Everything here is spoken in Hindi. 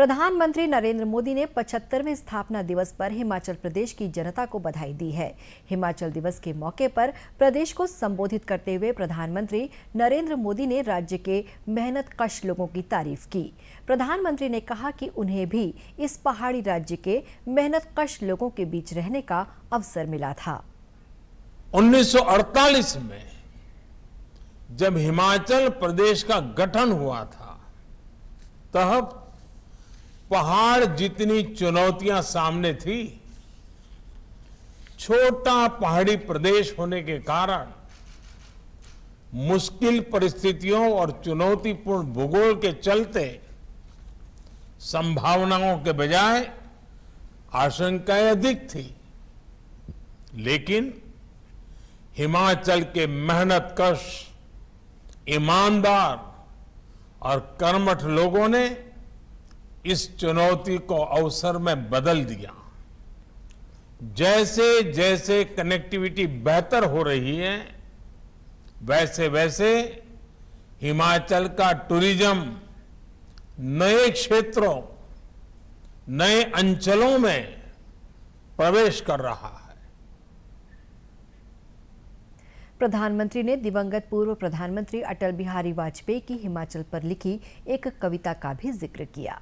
प्रधानमंत्री नरेंद्र मोदी ने 75वें स्थापना दिवस पर हिमाचल प्रदेश की जनता को बधाई दी है हिमाचल दिवस के मौके पर प्रदेश को संबोधित करते हुए प्रधानमंत्री नरेंद्र मोदी ने राज्य के मेहनत कश लोगों की तारीफ की प्रधानमंत्री ने कहा कि उन्हें भी इस पहाड़ी राज्य के मेहनत कश लोगों के बीच रहने का अवसर मिला था उन्नीस में जब हिमाचल प्रदेश का गठन हुआ था तब पहाड़ जितनी चुनौतियां सामने थी छोटा पहाड़ी प्रदेश होने के कारण मुश्किल परिस्थितियों और चुनौतीपूर्ण भूगोल के चलते संभावनाओं के बजाय आशंकाएं अधिक थी लेकिन हिमाचल के मेहनतकश ईमानदार और कर्मठ लोगों ने इस चुनौती को अवसर में बदल दिया जैसे जैसे कनेक्टिविटी बेहतर हो रही है वैसे वैसे हिमाचल का टूरिज्म नए क्षेत्रों नए अंचलों में प्रवेश कर रहा है प्रधानमंत्री ने दिवंगत पूर्व प्रधानमंत्री अटल बिहारी वाजपेयी की हिमाचल पर लिखी एक कविता का भी जिक्र किया